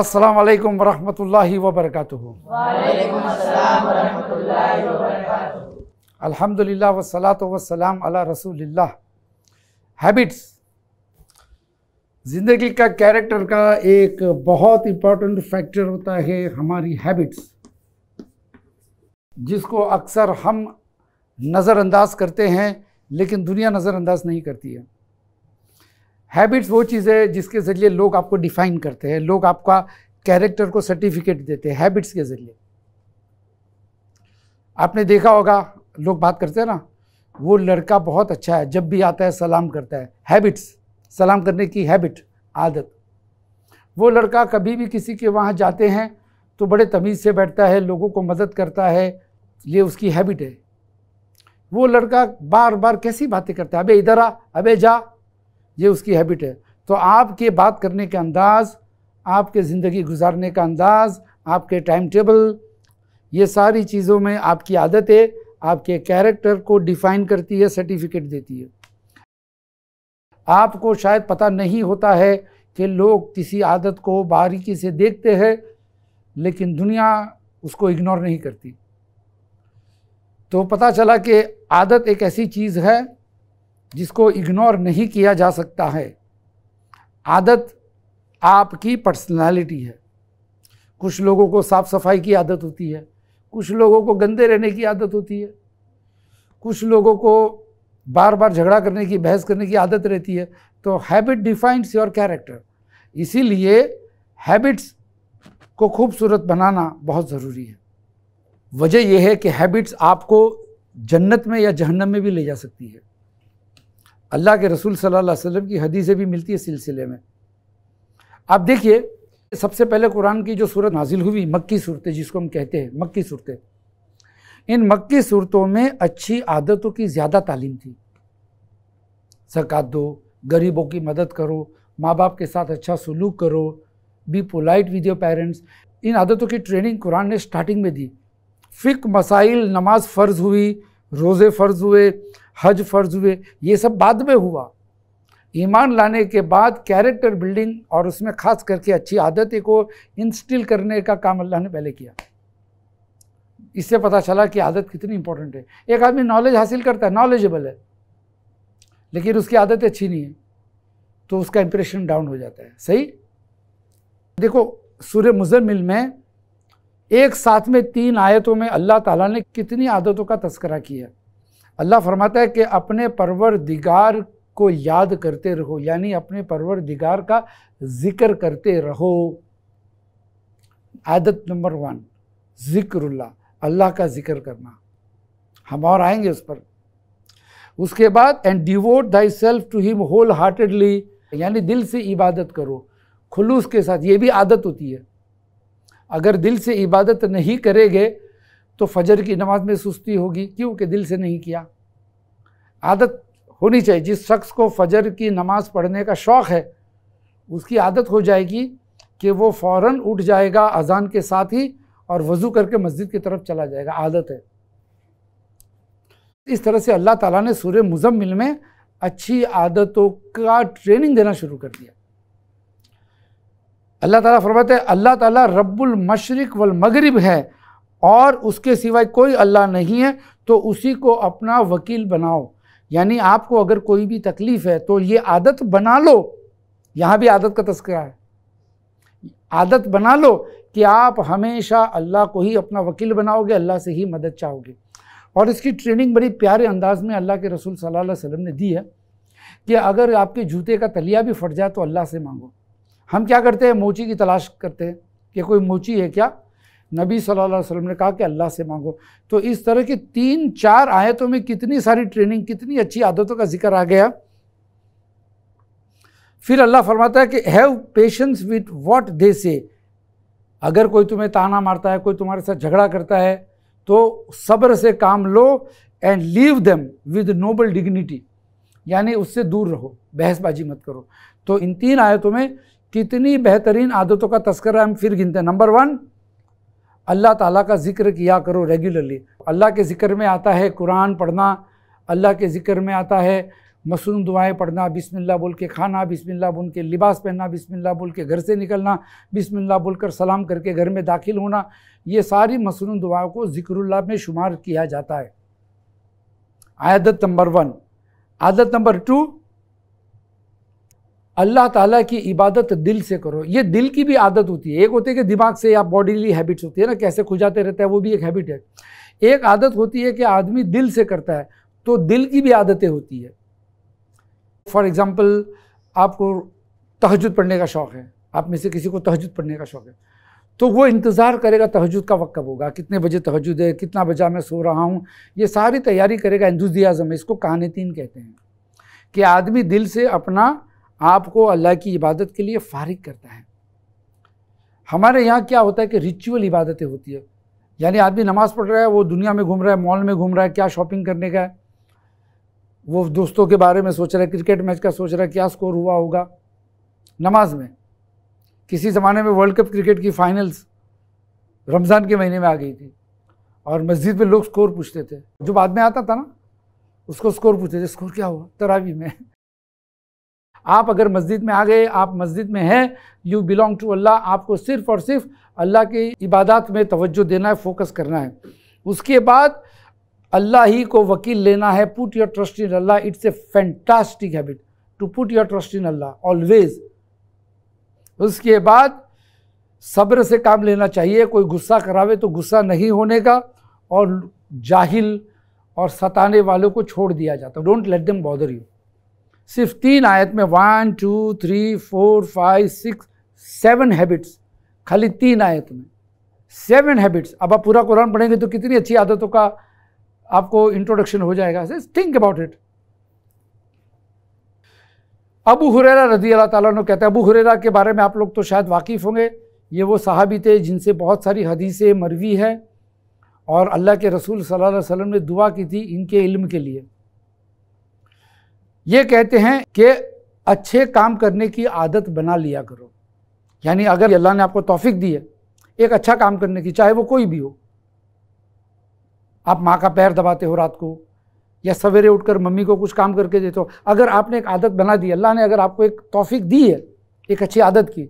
अस्सलाम वालेकुम रहमतुल्लाहि व बरकातुहू वालेकुम अस्सलाम व रहमतुल्लाहि व बरकातुहू अल्हम्दुलिल्लाह व सलातो व सलाम अला रसूलिल्लाह हैबिट्स ज़िंदगी का कैरेक्टर का एक बहुत इंपॉर्टेंट फैक्टर होता है हमारी हैबिट्स जिसको अक्सर हम नज़रअंदाज करते हैं लेकिन दुनिया नज़रअंदाज नहीं करती है हैबिट्स वो चीज़ है जिसके ज़रिए लोग आपको डिफाइन करते हैं लोग आपका कैरेक्टर को सर्टिफिकेट देते हैं हैबिट्स के ज़रिए आपने देखा होगा लोग बात करते हैं ना वो लड़का बहुत अच्छा है जब भी आता है सलाम करता है हैबिट्स सलाम करने की हैबिट आदत वो लड़का कभी भी किसी के वहाँ जाते हैं तो बड़े तमीज़ से बैठता है लोगों को मदद करता है ये उसकी हैबिट है वो लड़का बार बार कैसी बातें करता है अबे इधर आ अबे जा ये उसकी हैबिट है तो आपके बात करने के अंदाज आपके ज़िंदगी गुजारने का अंदाज आपके टाइम टेबल ये सारी चीज़ों में आपकी आदतें आपके कैरेक्टर को डिफाइन करती है सर्टिफिकेट देती है आपको शायद पता नहीं होता है कि लोग किसी आदत को बारीकी से देखते हैं लेकिन दुनिया उसको इग्नोर नहीं करती तो पता चला कि आदत एक ऐसी चीज़ है जिसको इग्नोर नहीं किया जा सकता है आदत आपकी पर्सनालिटी है कुछ लोगों को साफ़ सफाई की आदत होती है कुछ लोगों को गंदे रहने की आदत होती है कुछ लोगों को बार बार झगड़ा करने की बहस करने की आदत रहती है तो हैबिट डिफाइंड्स योर कैरेक्टर इसीलिए हैबिट्स को खूबसूरत बनाना बहुत ज़रूरी है वजह यह है कि हैबिट्स आपको जन्नत में या जहन्नम में भी ले जा सकती है अल्लाह के रसूल सल्लल्लाहु अलैहि वसल्लम की हदीसें भी मिलती है सिलसिले में आप देखिए सबसे पहले कुरान की जो सूरत नाजिल हुई मक्की सूरतें जिसको हम कहते हैं मक्की सूरतें इन मक्की सूरतों में अच्छी आदतों की ज़्यादा तालीम थी सकात दो गरीबों की मदद करो माँ बाप के साथ अच्छा सलूक करो be polite with your parents इन आदतों की ट्रेनिंग कुरान ने स्टार्टिंग में दी फ़िक मसाइल नमाज फ़र्ज़ हुई रोज़े फ़र्ज़ हुए हज फर्ज हुए ये सब बाद में हुआ ईमान लाने के बाद कैरेक्टर बिल्डिंग और उसमें ख़ास करके अच्छी आदतें को इंस्टिल करने का काम अल्लाह ने पहले किया इससे पता चला कि आदत कितनी इंपॉर्टेंट है एक आदमी नॉलेज हासिल करता है नॉलेजेबल है लेकिन उसकी आदत अच्छी नहीं है तो उसका इंप्रेशन डाउन हो जाता है सही देखो सूर्य मुजमिल में एक साथ में तीन आयतों में अल्लाह ताला ने कितनी आदतों का तस्करा किया अल्लाह फरमाता है कि अपने परवर दिगार को याद करते रहो यानी अपने परवर दिगार का ज़िक्र करते रहो आदत नंबर वन ज़िक्रल्ला अल्लाह का ज़िक्र करना हम और आएंगे उस पर उसके बाद and devote thy self to him wholeheartedly यानी दिल से इबादत करो खुलूस के साथ ये भी आदत होती है अगर दिल से इबादत नहीं करेंगे तो फजर की नमाज में सुस्ती होगी क्योंकि दिल से नहीं किया आदत होनी चाहिए जिस शख्स को फजर की नमाज पढ़ने का शौक़ है उसकी आदत हो जाएगी कि वो फ़ौर उठ जाएगा अजान के साथ ही और वज़ू करके मस्जिद की तरफ चला जाएगा आदत है इस तरह से अल्लाह ताला ने सूर्य मुजम्मिल में अच्छी आदतों का ट्रेनिंग देना शुरू कर दिया अल्लाह ताला फरमाते हैं अल्लाह ताला रब्बुल मशरिक वल मगरिब है और उसके सिवाय कोई अल्लाह नहीं है तो उसी को अपना वकील बनाओ यानी आपको अगर कोई भी तकलीफ़ है तो ये आदत बना लो यहाँ भी आदत का तस्करा है आदत बना लो कि आप हमेशा अल्लाह को ही अपना वकील बनाओगे अल्लाह से ही मदद चाहोगे और इसकी ट्रेनिंग बड़ी प्यारे अंदाज में अल्लाह के रसूल सल्लल्लाहु अलैहि वसल्लम ने दी है कि अगर आपके जूते का तलिया भी फट जाए तो अल्लाह से मांगो हम क्या करते हैं मोची की तलाश करते हैं कि कोई मोची है क्या नबी सल्लल्लाहु अलैहि वसल्लम ने कहा कि अल्लाह से मांगो तो इस तरह की तीन चार आयतों में कितनी सारी ट्रेनिंग कितनी अच्छी आदतों का जिक्र आ गया फिर अल्लाह फरमाता है कि have patience with what they say अगर कोई तुम्हें ताना मारता है कोई तुम्हारे साथ झगड़ा करता है तो सब्र से काम लो and leave them with noble dignity यानी उससे दूर रहो बहसबाजी मत करो तो इन तीन आयतों में कितनी बेहतरीन आदतों का तस्करा हम फिर गिनते हैं नंबर वन अल्लाह ताला का ज़िक्र किया करो रेगुलरली अल्लाह के ज़िक्र में आता है कुरान पढ़ना अल्लाह के ज़िक्र में आता है मसनूम दुआएं पढ़ना बिस्मिल्लाह बोल के खाना बिस्मिल्लाह बोल के लिबास पहनना बिस्मिल्लाह बोल के घर से निकलना बिस्मिल्लाह बोलकर सलाम करके घर में दाखिल होना ये सारी मसनूम दुआओं को ज़िक्रुल्लाह में शुमार किया जाता है आदत नंबर वन आदत नंबर टू अल्लाह ताला की इबादत दिल से करो ये दिल की भी आदत होती है एक होती है कि दिमाग से या बॉडीली हैबिट्स होती है ना कैसे खुजाते रहता है वो भी एक हैबिट है एक आदत होती है कि आदमी दिल से करता है तो दिल की भी आदतें होती है फॉर एग्ज़ाम्पल आपको तहजद पढ़ने का शौक़ है आप में से किसी को तहजद पढ़ने का शौक़ है तो वो इंतज़ार करेगा तहजद का वक्त कब होगा कितने बजे तहजद है कितना बजा मैं सो रहा हूँ ये सारी तैयारी करेगा इंदुजियाज़म इसको कहानी तीन कहते हैं कि आदमी दिल से अपना आपको अल्लाह की इबादत के लिए फारिग करता है हमारे यहाँ क्या होता है कि रिचुअल इबादतें होती है यानी आदमी नमाज़ पढ़ रहा है वो दुनिया में घूम रहा है मॉल में घूम रहा है क्या शॉपिंग करने का है वो दोस्तों के बारे में सोच रहा है क्रिकेट मैच का सोच रहा है क्या स्कोर हुआ होगा नमाज में किसी ज़माने में वर्ल्ड कप क्रिकेट की फाइनल्स रमज़ान के महीने में आ गई थी और मस्जिद में लोग स्कोर पूछते थे जो बाद में आता था ना उसको स्कोर पूछते थे स्कोर क्या हुआ तरावी में आप अगर मस्जिद में आ गए आप मस्जिद में हैं यू बिलोंग टू अल्लाह आपको सिर्फ और सिर्फ अल्लाह की इबादत में तवज्जो देना है फोकस करना है उसके बाद अल्लाह ही को वकील लेना है पुट योर ट्रस्ट इन अल्लाह it's a fantastic habit to put your trust in अल्लाह ऑलवेज उसके बाद सब्र से काम लेना चाहिए कोई गुस्सा करावे तो गुस्सा नहीं होने का और जाहिल और सताने वालों को छोड़ दिया जाता don't let them bother you सिर्फ तीन आयत में one two three four five six seven habits खाली तीन आयत में सेवन हैबिट्स अब आप पूरा कुरान पढ़ेंगे तो कितनी अच्छी आदतों का आपको इंट्रोडक्शन हो जाएगा थिंक अबाउट इट अबू हुरेरा रजी अल्लाह ताला ने कहते हैं अबू हुरेरा के बारे में आप लोग तो शायद वाकिफ़ होंगे ये वो साहबी थे जिनसे बहुत सारी हदीसें मरवी हैं और अल्लाह के रसूल सल्लल्लाहु अलैहि वसल्लम ने दुआ की थी इनके इल्म के लिए ये कहते हैं कि अच्छे काम करने की आदत बना लिया करो यानी अगर अल्लाह ने आपको तोफिक दी है एक अच्छा काम करने की चाहे वो कोई भी हो आप माँ का पैर दबाते हो रात को या सवेरे उठकर मम्मी को कुछ काम करके देते हो अगर आपने एक आदत बना दी अल्लाह ने अगर आपको एक तोफिक दी है एक अच्छी आदत की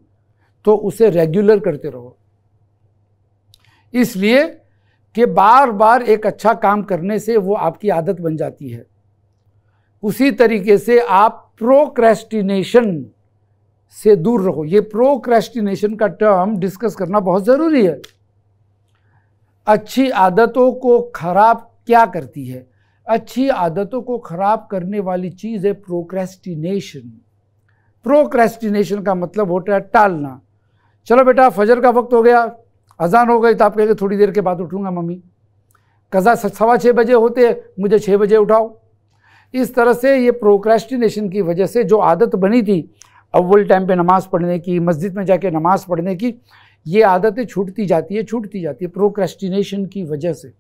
तो उसे रेगुलर करते रहो इसलिए कि बार बार एक अच्छा काम करने से वो आपकी आदत बन जाती है उसी तरीके से आप प्रोक्रेस्टिनेशन से दूर रहो ये प्रोक्रेस्टिनेशन का टर्म डिस्कस करना बहुत ज़रूरी है अच्छी आदतों को खराब क्या करती है अच्छी आदतों को खराब करने वाली चीज़ है प्रोक्रेस्टिनेशन प्रोक्रेस्टिनेशन का मतलब होता है टालना चलो बेटा फजर का वक्त हो गया अजान हो गई तो आप कहेंगे थोड़ी देर के बाद उठूंगा मम्मी कज़ा सवा छः बजे होते मुझे छः बजे उठाओ इस तरह से ये प्रोक्रेस्टिनेशन की वजह से जो आदत बनी थी अव्वल टाइम पे नमाज़ पढ़ने की मस्जिद में जाके नमाज़ पढ़ने की ये आदतें छूटती जाती है छूटती जाती है प्रोक्रेस्टिनेशन की वजह से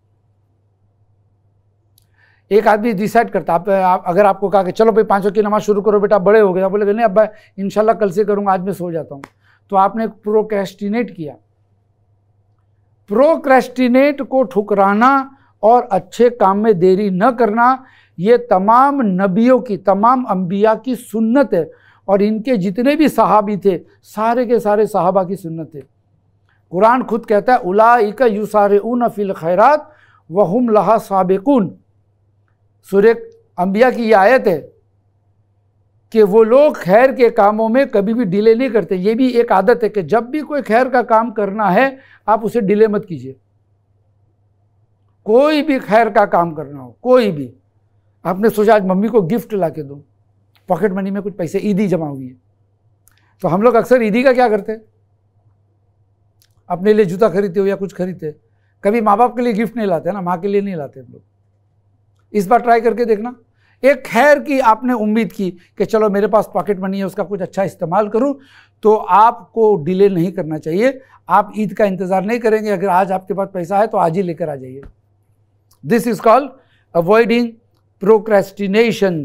एक आदमी डिसाइड करता आप, आप अगर आपको कहा कि चलो भाई पाँच की नमाज़ शुरू करो बेटा बड़े हो गए आप बोले नहीं अब इंशाल्लाह कल से करूँगा आज मैं सो जाता हूँ तो आपने प्रोक्रेस्टिनेट किया प्रोक्रेस्टिनेट को ठुकराना और अच्छे काम में देरी न करना ये तमाम नबियों की तमाम अम्बिया की सुन्नत है और इनके जितने भी सहाबी थे सारे के सारे सहाबा की सुन्नत है कुरान खुद कहता है यू सार उन अफिल खैरात वहम लहा सबकून सूर्य अम्बिया की ये आयत है कि वो लोग खैर के कामों में कभी भी डिले नहीं करते ये भी एक आदत है कि जब भी कोई खैर का काम करना है आप उसे डिले मत कीजिए कोई भी खैर का काम करना हो कोई भी आपने सोचा आज मम्मी को गिफ्ट ला के दो पॉकेट मनी में कुछ पैसे ईदी जमा हुई है तो हम लोग अक्सर ईदी का क्या करते अपने लिए जूता खरीदते हो या कुछ खरीदते कभी माँ बाप के लिए गिफ्ट नहीं लाते ना माँ के लिए नहीं लाते हम लोग इस बार ट्राई करके देखना एक खैर की आपने उम्मीद की कि चलो मेरे पास पॉकेट मनी है उसका कुछ अच्छा इस्तेमाल करूं तो आपको डिले नहीं करना चाहिए आप ईद का इंतज़ार नहीं करेंगे अगर आज आपके पास पैसा है तो आज ही लेकर आ जाइए this is called avoiding procrastination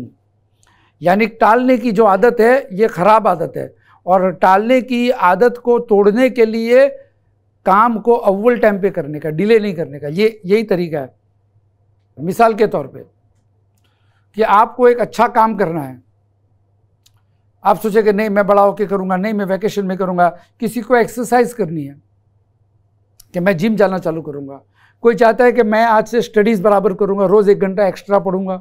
यानी टालने की जो आदत है ये ख़राब आदत है और टालने की आदत को तोड़ने के लिए काम को अव्वल टाइम पे करने का डिले नहीं करने का ये यही तरीका है मिसाल के तौर पे कि आपको एक अच्छा काम करना है आप सोचे कि नहीं मैं बड़ा होके करूँगा नहीं मैं वैकेशन में करूँगा किसी को एक्सरसाइज करनी है कि मैं जिम जाना चालू करूँगा कोई चाहता है कि मैं आज से स्टडीज़ बराबर करूँगा रोज़ एक घंटा एक्स्ट्रा पढ़ूंगा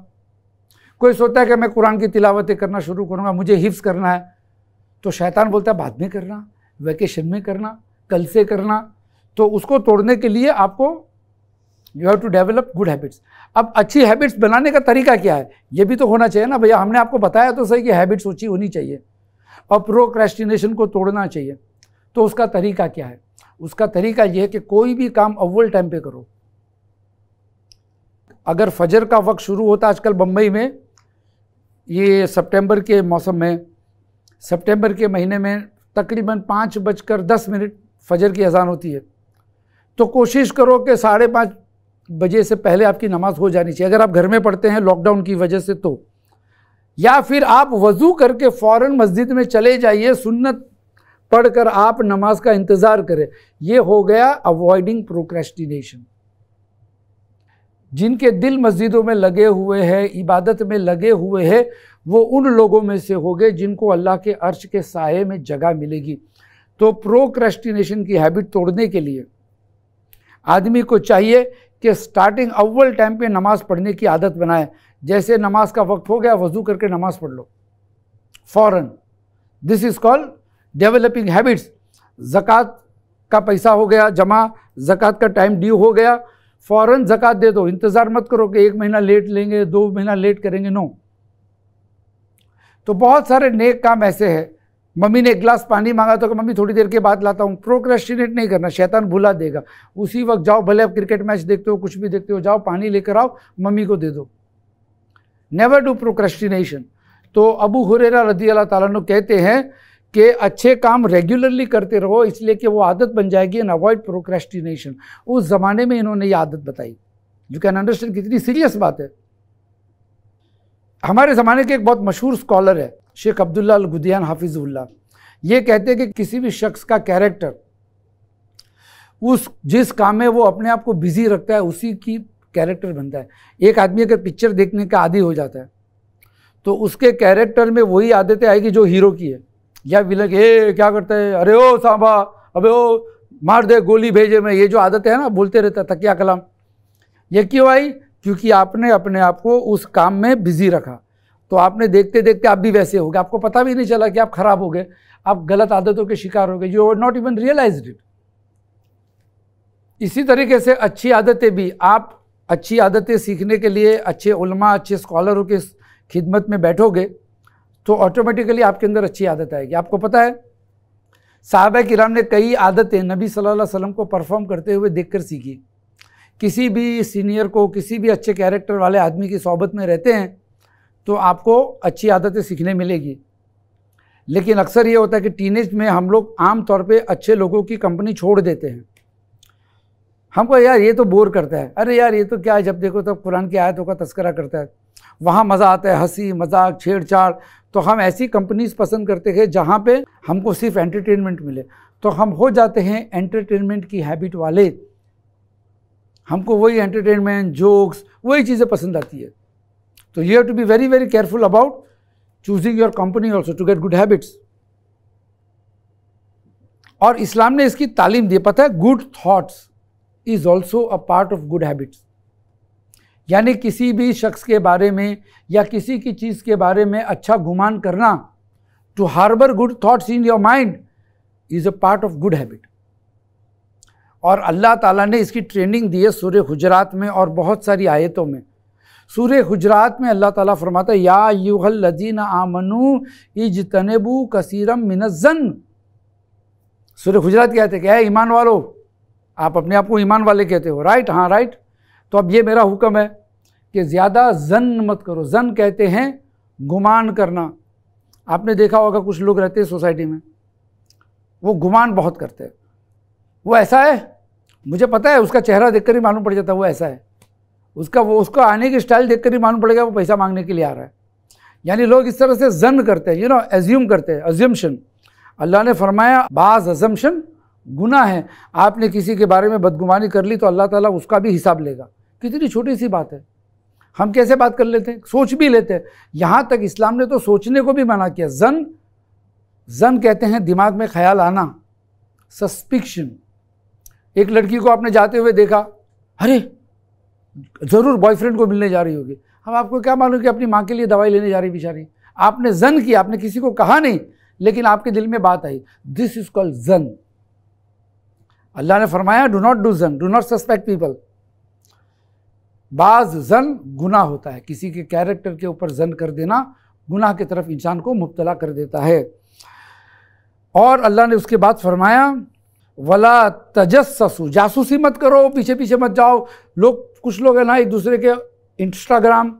कोई सोचता है कि मैं कुरान की तिलावतें करना शुरू करूँगा मुझे हिफ्स करना है तो शैतान बोलता है बाद में करना वैकेशन में करना कल से करना तो उसको तोड़ने के लिए आपको you have to develop good habits अब अच्छी हैबिट्स बनाने का तरीका क्या है ये भी तो होना चाहिए ना भैया हमने आपको बताया तो सही कि हैबिट्स ऊँची होनी चाहिए और प्रोक्रेस्टिनेशन को तोड़ना चाहिए तो उसका तरीका क्या है उसका तरीका यह है कि कोई भी काम अव्वल टाइम पे करो अगर फजर का वक्त शुरू होता आजकल बम्बई में ये सितंबर के मौसम में सितंबर के महीने में तकरीबन पाँच बजकर दस मिनट फजर की अजान होती है तो कोशिश करो कि साढ़े पाँच बजे से पहले आपकी नमाज़ हो जानी चाहिए अगर आप घर में पढ़ते हैं लॉकडाउन की वजह से तो या फिर आप वज़ू करके फ़ौर मस्जिद में चले जाइए सुन्नत पढ़कर आप नमाज का इंतज़ार करें यह हो गया अवॉइडिंग प्रोक्रेस्टिनेशन जिनके दिल मस्जिदों में लगे हुए हैं इबादत में लगे हुए हैं वो उन लोगों में से हो गए जिनको अल्लाह के अर्श के साय में जगह मिलेगी तो प्रोक्रेस्टिनेशन की हैबिट तोड़ने के लिए आदमी को चाहिए कि स्टार्टिंग अव्वल टाइम पे नमाज़ पढ़ने की आदत बनाए जैसे नमाज का वक्त हो गया वजू करके नमाज़ पढ़ लो फ़ौरन this is called developing habits ज़क़़त का पैसा हो गया जमा ज़क़़त का टाइम ड्यू हो गया फ़ौरन ज़क़़त दे दो इंतज़ार मत करो कि एक महीना लेट लेंगे दो महीना लेट करेंगे नो तो बहुत सारे नेक काम ऐसे हैं मम्मी ने एक गिलास पानी मांगा तो कि मम्मी थोड़ी देर के बाद लाता हूँ प्रोक्रेस्टिनेट नहीं करना शैतान भुला देगा उसी वक्त जाओ भले आप क्रिकेट मैच देखते हो कुछ भी देखते हो जाओ पानी लेकर आओ मम्मी को दे दो नेवर डू प्रोक्रेस्टिनेशन तो अबू हुरेरा रदी अल्लाह ताला कहते हैं कि अच्छे काम रेगुलरली करते रहो इसलिए कि वो आदत बन जाएगी एंड अवॉइड प्रोक्रेस्टिनेशन उस ज़माने में इन्होंने ये आदत बताई यू कैन अंडरस्टैंड कितनी सीरियस बात है हमारे ज़माने के एक बहुत मशहूर स्कॉलर है शेख अब्दुल्ला गुदियान हाफिजुल्ला ये कहते हैं कि किसी भी शख्स का कैरेक्टर उस जिस काम में वो अपने आप को बिजी रखता है उसी की कैरेक्टर बनता है एक आदमी अगर पिक्चर देखने का आदि हो जाता है तो उसके कैरेक्टर में वही आदतें आएगी जो हीरो की है या विलन ये क्या करते हैं अरे ओ सांबा अबे ओ मार दे गोली भेजे में ये जो आदत है ना बोलते रहता तकिया कलाम ये क्यों आई क्योंकि आपने अपने आप को उस काम में बिजी रखा तो आपने देखते देखते आप भी वैसे हो गए आपको पता भी नहीं चला कि आप खराब हो गए आप गलत आदतों के शिकार हो गए you are not even realize it इसी तरीके से अच्छी आदतें भी आप अच्छी आदतें सीखने के लिए अच्छे उलमा अच्छे स्कॉलरों के खिदमत में बैठोगे तो ऑटोमेटिकली आपके अंदर अच्छी आदत आएगी आपको पता है साहब किराम ने कई आदतें नबी सल्लल्लाहु अलैहि वसल्लम को परफॉर्म करते हुए देखकर सीखी किसी भी सीनियर को किसी भी अच्छे कैरेक्टर वाले आदमी की सोबत में रहते हैं तो आपको अच्छी आदतें सीखने मिलेगी लेकिन अक्सर ये होता है कि टीनेज में हम लोग आम तौर पे अच्छे लोगों की कंपनी छोड़ देते हैं हमको यार ये तो बोर करता है अरे यार ये तो क्या है जब देखो तब तो कुरान की आयतों का तस्करा करता है वहाँ मज़ा आता है हंसी मजाक छेड़छाड़ तो हम ऐसी कंपनीज पसंद करते हैं जहाँ पे हमको सिर्फ एंटरटेनमेंट मिले तो हम हो जाते हैं एंटरटेनमेंट की हैबिट वाले हमको वही एंटरटेनमेंट जोक्स वही चीज़ें पसंद आती है तो you have to be very very careful about choosing your company also to get good habits और इस्लाम ने इसकी तालीम दी पता है good thoughts is also a part of good habits यानी किसी भी शख्स के बारे में या किसी की चीज़ के बारे में अच्छा गुमान करना to harbour good thoughts in your mind is a part of good habit और अल्लाह ताला ने इसकी ट्रेनिंग दी है सूर्य हुजरात में और बहुत सारी आयतों में सूर्य हुजरात में अल्लाह ताला फरमाता है या यूहल लजीन आमनू इज तनबू कसीरम मिनजन सूर्य हुजरात कहते हैं क्या ईमान वालों आप अपने आप को ईमान वाले कहते हो राइट हाँ राइट तो अब ये मेरा हुक्म है कि ज़्यादा जन मत करो जन कहते हैं गुमान करना आपने देखा होगा कुछ लोग रहते हैं सोसाइटी में वो गुमान बहुत करते हैं वो ऐसा है मुझे पता है उसका चेहरा देखकर ही मालूम पड़ जाता है वो ऐसा है उसका वो उसका आने की स्टाइल देखकर ही मालूम पड़ेगा वो पैसा मांगने के लिए आ रहा है यानी लोग इस तरह से जन करते हैं यू नो एज्यूम करते हैं एज्यूमशन अल्लाह ने फरमाया बाज़ एजम्पन गुना है आपने किसी के बारे में बदगुमानी कर ली तो अल्लाह ताला उसका भी हिसाब लेगा कितनी छोटी सी बात है हम कैसे बात कर लेते हैं सोच भी लेते हैं यहाँ तक इस्लाम ने तो सोचने को भी मना किया जन जन कहते हैं दिमाग में ख्याल आना सस्पिक्शन एक लड़की को आपने जाते हुए देखा अरे ज़रूर बॉयफ्रेंड को मिलने जा रही होगी अब आपको क्या मालूम कि अपनी माँ के लिए दवाई लेने जा रही बेचारी आपने जन किया आपने किसी को कहा नहीं लेकिन आपके दिल में बात आई दिस इज कॉल्ड जन अल्लाह ने फरमाया डू नॉट डू जन डू नॉट सस्पेक्ट पीपल बाज जन गुना होता है किसी के कैरेक्टर के ऊपर जन कर देना गुनाह की तरफ इंसान को मुबतला कर देता है और अल्लाह ने उसके बाद फरमाया वला तजस जासूसी मत करो पीछे पीछे मत जाओ लोग कुछ लोग हैं ना एक दूसरे के इंस्टाग्राम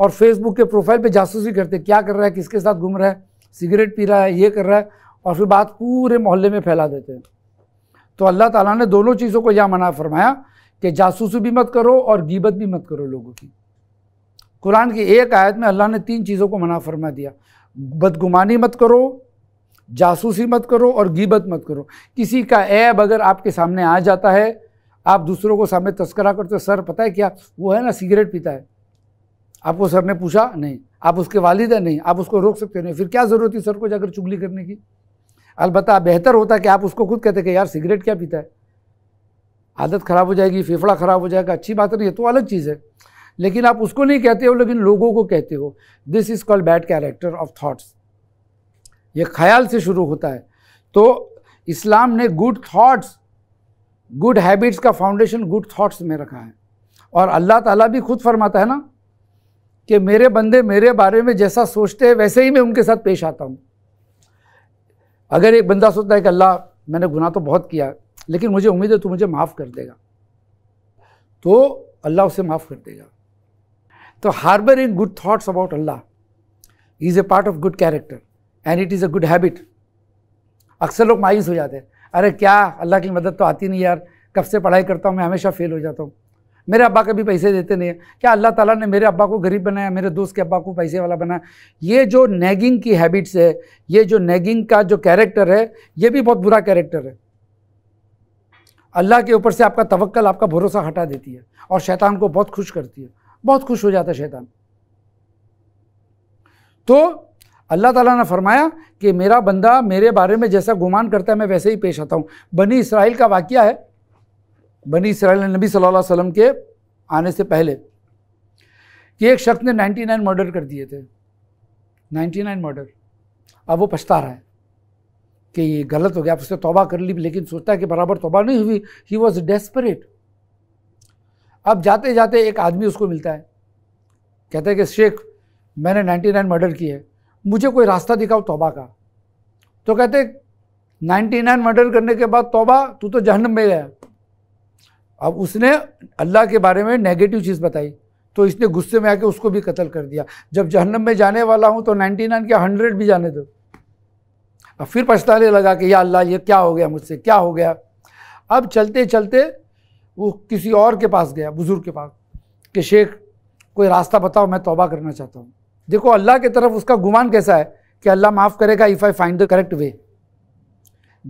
और फेसबुक के प्रोफाइल पे जासूसी करते क्या कर रहा है किसके साथ घूम रहा है सिगरेट पी रहा है ये कर रहा है और फिर बात पूरे मोहल्ले में फैला देते हैं तो अल्लाह ताला ने दोनों चीज़ों को यह मना फरमाया कि जासूसी भी मत करो और गीबत भी मत करो लोगों की कुरान की एक आयत में अल्लाह ने तीन चीज़ों को मना फरमा दिया बदगुमानी मत करो जासूसी मत करो और गीबत मत करो किसी का ऐब अगर आपके सामने आ जाता है आप दूसरों को सामने तस्करा करते हो सर पता है क्या वो है ना सिगरेट पीता है आपको सर ने पूछा नहीं आप उसके वालिद हैं नहीं आप उसको रोक सकते नहीं फिर क्या ज़रूरत है सर को जाकर चुगली करने की अलबत्त बेहतर होता कि आप उसको खुद कहते कि यार सिगरेट क्या पीता है आदत ख़राब हो जाएगी फेफड़ा ख़राब हो जाएगा अच्छी बात नहीं है तो अलग चीज़ है लेकिन आप उसको नहीं कहते हो लेकिन लोगों को कहते हो this is called bad character of thoughts ये ख्याल से शुरू होता है तो इस्लाम ने गुड थाट्स गुड हैबिट्स का फाउंडेशन गुड थाट्स में रखा है और अल्लाह ताला भी खुद फरमाता है ना कि मेरे बंदे मेरे बारे में जैसा सोचते हैं वैसे ही मैं उनके साथ पेश आता हूँ अगर एक बंदा सोचता है कि अल्लाह मैंने गुनाह तो बहुत किया लेकिन मुझे उम्मीद है तू मुझे माफ़ कर देगा तो अल्लाह उसे माफ़ कर देगा तो harbour in good thoughts about अल्लाह is a part of good character and it is a good habit अक्सर लोग मायूस हो जाते हैं अरे क्या अल्लाह की मदद तो आती नहीं यार कब से पढ़ाई करता हूँ मैं हमेशा फेल हो जाता हूँ मेरे अब्बा कभी पैसे देते नहीं हैं क्या अल्लाह ताला ने मेरे अब्बा को गरीब बनाया मेरे दोस्त के अब्बा को पैसे वाला बनाया ये जो नेगिंग की हैबिट्स है ये जो नैगिंग का जो कैरेक्टर है ये भी बहुत बुरा कैरेक्टर है अल्लाह के ऊपर से आपका तवक्ल आपका भरोसा हटा देती है और शैतान को बहुत खुश करती है बहुत खुश हो जाता है शैतान तो अल्लाह ताला ने फरमाया कि मेरा बंदा मेरे बारे में जैसा गुमान करता है मैं वैसे ही पेश आता हूँ बनी इसराइल का वाक़ है बनी इसराइल नबी सल्लल्लाहु अलैहि वसल्लम के आने से पहले कि एक शख्स ने 99 मर्डर कर दिए थे 99 मर्डर अब वो पछता रहा है कि ये गलत हो गया आप उसने तोबा कर ली लेकिन सोचता है कि बराबर तोबा नहीं हुई ही वॉज डेस्परेट अब जाते जाते एक आदमी उसको मिलता है कहता है कि शेख मैंने 99 मर्डर किए मुझे कोई रास्ता दिखाओ तोबा का तो कहते 99 मर्डर करने के बाद तोबा तू तो जहन्नम में गया अब उसने अल्लाह के बारे में नेगेटिव चीज़ बताई तो इसने गुस्से में आके उसको भी कत्ल कर दिया जब जहन्नम में जाने वाला हूँ तो 99 के 100 भी जाने दो अब फिर पछताने लगा कि या अल्लाह ये क्या हो गया मुझसे क्या हो गया अब चलते चलते वो किसी और के पास गया बुज़ुर्ग के पास कि शेख कोई रास्ता बताओ मैं तोबा करना चाहता हूँ देखो अल्लाह की तरफ उसका गुमान कैसा है कि अल्लाह माफ़ करेगा if I find the correct way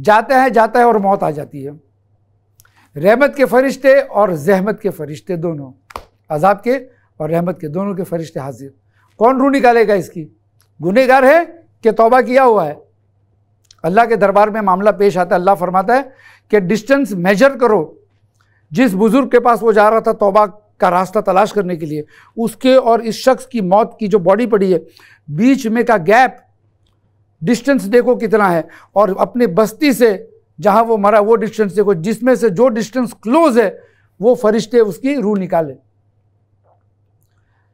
जाता है जाता है और मौत आ जाती है रहमत के फरिश्ते और जहमत के फरिश्ते दोनों अजाब के और रहमत के दोनों के फरिश्ते हाजिर कौन रू निकालेगा इसकी गुनहगार है कि तोबा किया हुआ है अल्लाह के दरबार में मामला पेश आता है अल्लाह फरमाता है कि डिस्टेंस मेजर करो जिस बुज़ुर्ग के पास वो जा रहा था तोबा का रास्ता तलाश करने के लिए उसके और इस शख्स की मौत की जो बॉडी पड़ी है बीच में का गैप डिस्टेंस देखो कितना है और अपने बस्ती से जहाँ वो मरा वो डिस्टेंस देखो जिसमें से जो डिस्टेंस क्लोज है वो फरिश्ते उसकी रूह निकाले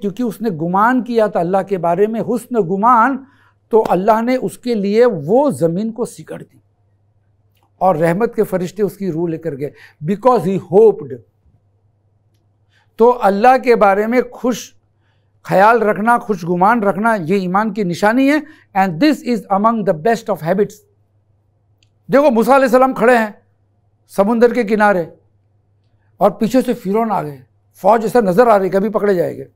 क्योंकि उसने गुमान किया था अल्लाह के बारे में हुस्न गुमान तो अल्लाह ने उसके लिए वो ज़मीन को सिकड़ दी और रहमत के फरिश्ते उसकी रूह लेकर गए बिकॉज ही होप्ड तो अल्लाह के बारे में खुश ख्याल रखना खुशगुमान रखना ये ईमान की निशानी है and this is among the best of habits देखो मूसा सलाम खड़े हैं समुंदर के किनारे और पीछे से फिरौन आ गए फौज ऐसा नज़र आ रही कभी पकड़े जाएंगे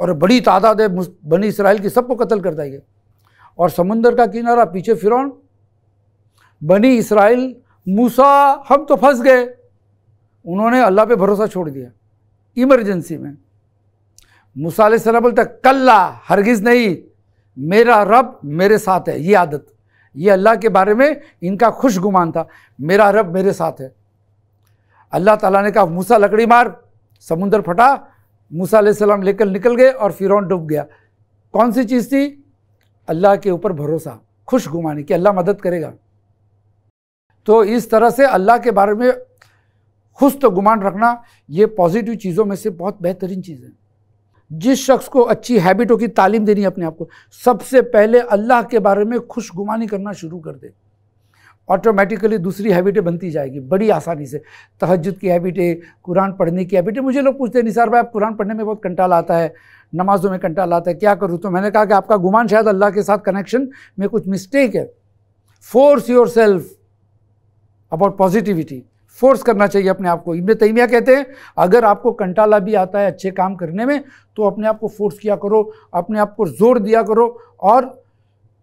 और बड़ी तादाद है बनी इसराइल की सबको कत्ल कर जाएगी और समुंदर का किनारा पीछे फिरौन बनी इसराइल मूसा हम तो फंस गए उन्होंने अल्लाह पे भरोसा छोड़ दिया इमरजेंसी में मूसा सलाम बोलता कल्ला हरगिज़ नहीं मेरा रब मेरे साथ है ये आदत ये अल्लाह के बारे में इनका खुश गुमान था मेरा रब मेरे साथ है अल्लाह ताला ने कहा मूसा लकड़ी मार समुंदर फटा मूसा सलाम लेकर निकल गए और फिरौन डूब गया कौन सी चीज़ थी अल्लाह के ऊपर भरोसा खुश गुमानी कि अल्लाह मदद करेगा तो इस तरह से अल्लाह के बारे में खुश तो गुमान रखना ये पॉजिटिव चीज़ों में से बहुत बेहतरीन चीज़ है जिस शख्स को अच्छी हैबिटों की तालीम देनी है अपने आप को सबसे पहले अल्लाह के बारे में खुशगुमानी करना शुरू कर दे ऑटोमेटिकली दूसरी हैबिटें बनती जाएगी बड़ी आसानी से तहजद की हैबिटें कुरान पढ़ने की हैबिटें मुझे लोग पूछते हैं निसार भाई आप कुरान पढ़ने में बहुत कंटाल आता है नमाज़ों में कंटा लाता है क्या करूँ तो मैंने कहा कि आपका गुमान शायद अल्लाह के साथ कनेक्शन में कुछ मिस्टेक है force yourself about positivity force करना चाहिए अपने आप को इबन तैमिया कहते हैं अगर आपको कंटाला भी आता है अच्छे काम करने में तो अपने आप को फोर्स किया करो अपने आप को जोर दिया करो और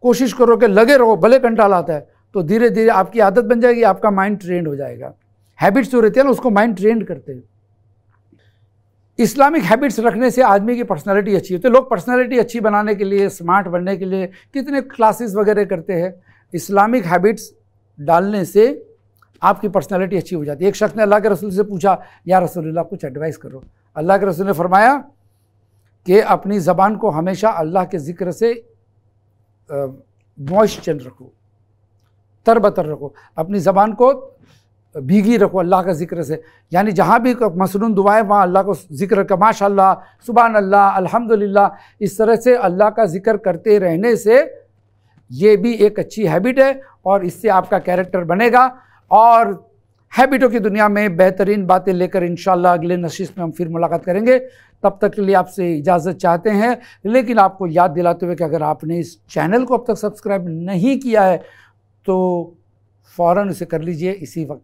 कोशिश करो कि लगे रहो भले कंटाला आता है तो धीरे धीरे आपकी आदत बन जाएगी आपका माइंड ट्रेंड हो जाएगा हैबिट्स जो रहती है ना उसको माइंड ट्रेंड करते हैं इस्लामिक हैबिट्स रखने से आदमी की पर्सनालिटी अच्छी होती है लोग पर्सनालिटी अच्छी बनाने के लिए स्मार्ट बनने के लिए कितने क्लासेस वगैरह करते हैं इस्लामिक हैबिट्स डालने से आपकी पर्सनालिटी अच्छी हो जाती है एक शख्स ने अल्लाह के रसूल से पूछा या रसोल्ला कुछ एडवाइस करो अल्लाह के रसूल ने फरमाया कि अपनी ज़बान को हमेशा अल्लाह के ज़िक्र से मॉइस्चर रखो तर बतर रखो अपनी ज़बान को भीगी रखो अल्लाह का जिक्र से यानी जहाँ भी मसरून दुआएं वहाँ अल्लाह को जिक्र कर माशाला सुबहान अल्लाह अल्हम्दुलिल्लाह इस तरह से अल्लाह का जिक्र करते रहने से ये भी एक अच्छी हैबिट है और इससे आपका कैरेक्टर बनेगा और हैबिटों की दुनिया में बेहतरीन बातें लेकर इन अगले नशीस में हम फिर मुलाकात करेंगे तब तक के लिए आपसे इजाज़त चाहते हैं लेकिन आपको याद दिलाते हुए कि अगर आपने इस चैनल को अब तक सब्सक्राइब नहीं किया है तो फ़ौर उसे कर लीजिए इसी वक्त